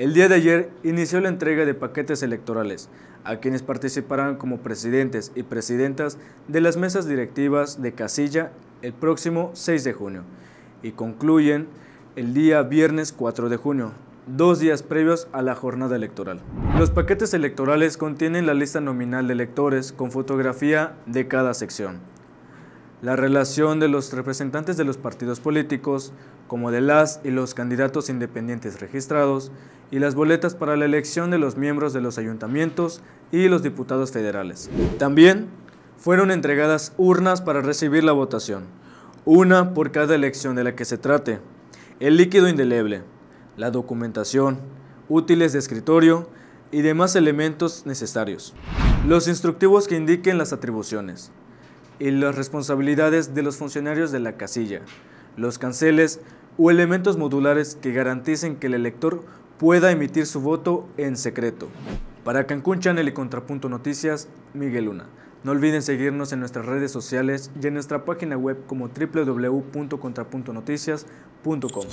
El día de ayer inició la entrega de paquetes electorales a quienes participarán como presidentes y presidentas de las mesas directivas de casilla el próximo 6 de junio y concluyen el día viernes 4 de junio, dos días previos a la jornada electoral. Los paquetes electorales contienen la lista nominal de electores con fotografía de cada sección la relación de los representantes de los partidos políticos, como de las y los candidatos independientes registrados, y las boletas para la elección de los miembros de los ayuntamientos y los diputados federales. También fueron entregadas urnas para recibir la votación, una por cada elección de la que se trate, el líquido indeleble, la documentación, útiles de escritorio y demás elementos necesarios. Los instructivos que indiquen las atribuciones, y las responsabilidades de los funcionarios de la casilla, los canceles o elementos modulares que garanticen que el elector pueda emitir su voto en secreto. Para Cancún Channel y Contrapunto Noticias, Miguel Luna. No olviden seguirnos en nuestras redes sociales y en nuestra página web como www.contrapuntonoticias.com.